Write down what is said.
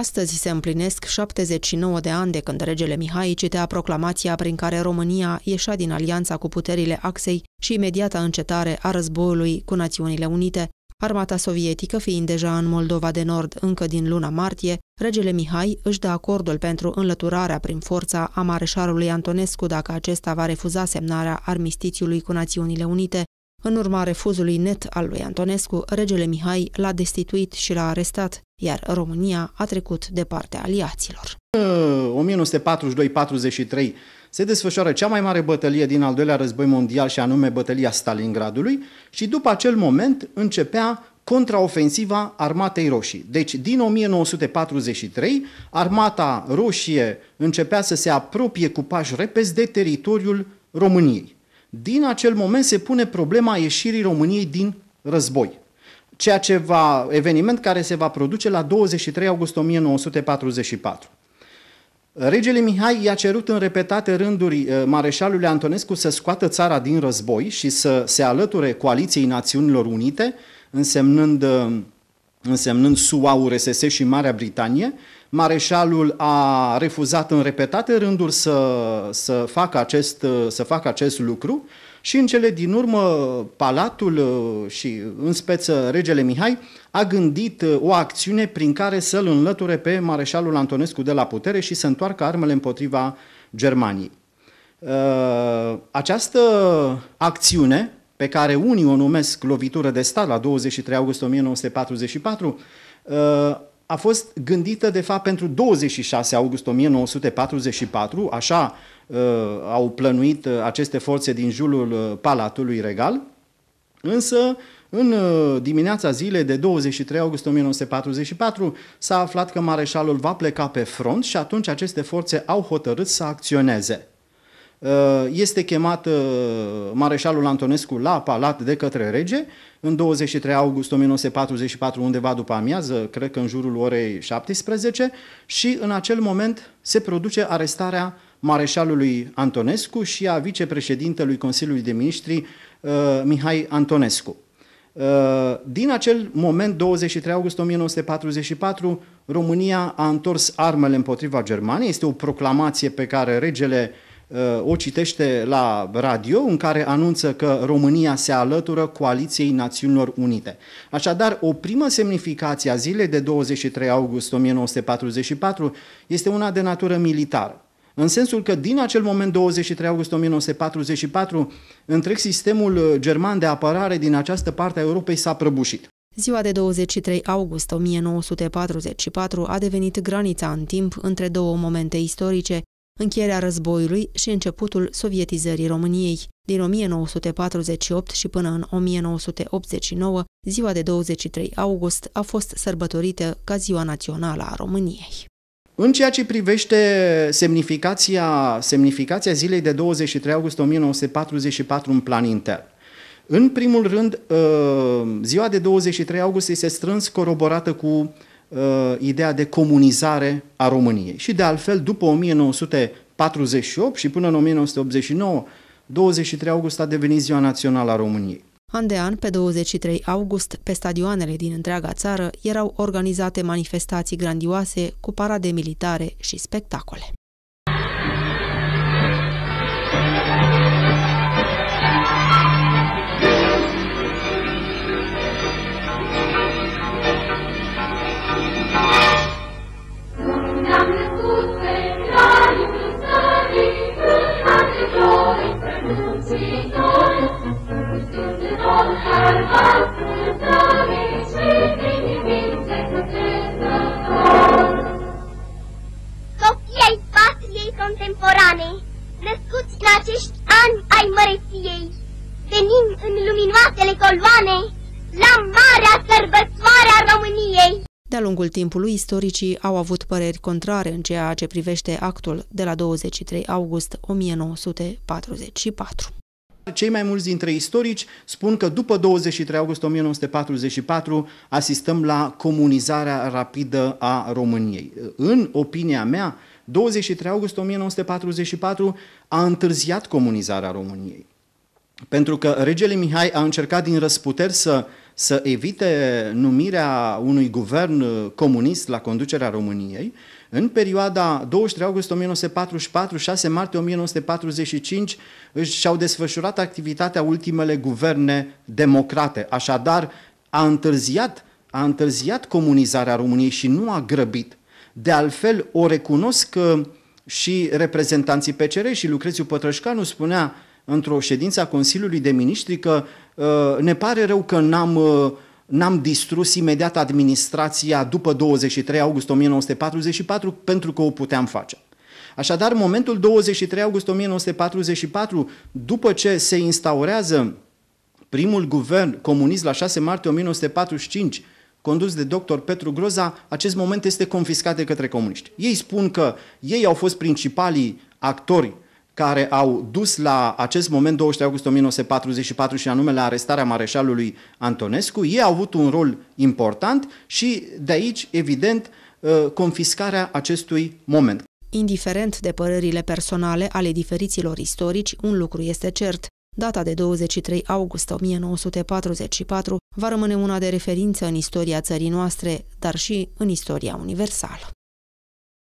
Astăzi se împlinesc 79 de ani de când regele Mihai citea proclamația prin care România ieșea din alianța cu puterile Axei și imediata încetare a războiului cu Națiunile Unite. Armata sovietică fiind deja în Moldova de Nord încă din luna martie, regele Mihai își dă acordul pentru înlăturarea prin forța a mareșarului Antonescu dacă acesta va refuza semnarea armistițiului cu Națiunile Unite, în urma refuzului net al lui Antonescu, regele Mihai l-a destituit și l-a arestat, iar România a trecut de partea aliaților. 1942-43 uh, se desfășoară cea mai mare bătălie din al doilea război mondial și anume bătălia Stalingradului și după acel moment începea contraofensiva Armatei Roșii. Deci, din 1943, Armata Roșie începea să se apropie cu pași repezi de teritoriul României din acel moment se pune problema ieșirii României din război. Ceea ce va, eveniment care se va produce la 23 august 1944. Regele Mihai i-a cerut în repetate rânduri eh, mareșalului Antonescu să scoată țara din război și să se alăture Coaliției Națiunilor Unite, însemnând, eh, însemnând SUA, URSS și Marea Britanie, Mareșalul a refuzat în repetate rânduri să, să, facă acest, să facă acest lucru și în cele din urmă palatul uh, și în speță regele Mihai a gândit uh, o acțiune prin care să-l înlăture pe mareșalul Antonescu de la putere și să întoarcă armele împotriva Germaniei. Uh, această acțiune, pe care unii o numesc lovitură de stat la 23 august 1944, a fost gândită, de fapt, pentru 26 august 1944, așa uh, au plănuit uh, aceste forțe din jurul uh, Palatului Regal, însă în uh, dimineața zilei de 23 august 1944 s-a aflat că mareșalul va pleca pe front și atunci aceste forțe au hotărât să acționeze. Uh, este chemat uh, mareșalul Antonescu la palat de către rege în 23 august 1944, undeva după amiază, cred că în jurul orei 17, și în acel moment se produce arestarea mareșalului Antonescu și a vicepreședintelui Consiliului de Ministri uh, Mihai Antonescu. Din acel moment, 23 august 1944, România a întors armele împotriva Germaniei. Este o proclamație pe care regele uh, Uh, o citește la radio, în care anunță că România se alătură Coaliției Națiunilor Unite. Așadar, o primă semnificație a zilei de 23 august 1944 este una de natură militară. În sensul că din acel moment, 23 august 1944, întreg sistemul uh, german de apărare din această parte a Europei s-a prăbușit. Ziua de 23 august 1944 a devenit granița în timp între două momente istorice, încheierea războiului și începutul sovietizării României. Din 1948 și până în 1989, ziua de 23 august a fost sărbătorită ca Ziua Națională a României. În ceea ce privește semnificația, semnificația zilei de 23 august 1944 în plan intern, în primul rând, ă, ziua de 23 august este strâns coroborată cu uh, ideea de comunizare a României. Și de altfel, după 1948 și până în 1989, 23 august a devenit Ziua Națională a României. An de an, pe 23 august, pe stadioanele din întreaga țară erau organizate manifestații grandioase cu parade militare și spectacole. născuți în acești ani ai măreției, venim în luminoasele coloane la marea sărbătoare a României. De-a lungul timpului, istoricii au avut păreri contrare în ceea ce privește actul de la 23 august 1944. Cei mai mulți dintre istorici spun că după 23 august 1944 asistăm la comunizarea rapidă a României. În opinia mea, 23 august 1944 a întârziat comunizarea României. Pentru că regele Mihai a încercat din răsputeri să, să evite numirea unui guvern comunist la conducerea României, în perioada 23 august 1944, 6 martie 1945, și-au desfășurat activitatea ultimele guverne democrate. Așadar, a întârziat, a întârziat comunizarea României și nu a grăbit de altfel, o recunosc că și reprezentanții PCR și Lucrețiu Pătrășcanu spunea într-o ședință a Consiliului de Ministri că uh, ne pare rău că n-am uh, n-am distrus imediat administrația după 23 august 1944 pentru că o puteam face. Așadar, momentul 23 august 1944, după ce se instaurează primul guvern comunist la 6 martie 1945, condus de dr. Petru Groza, acest moment este confiscat de către comuniști. Ei spun că ei au fost principalii actori care au dus la acest moment 23 august 1944 și anume la arestarea mareșalului Antonescu, ei au avut un rol important și de aici, evident, ă, confiscarea acestui moment. Indiferent de părerile personale ale diferiților istorici, un lucru este cert. Data de 23 august 1944 va rămâne una de referință în istoria țării noastre, dar și în istoria universală.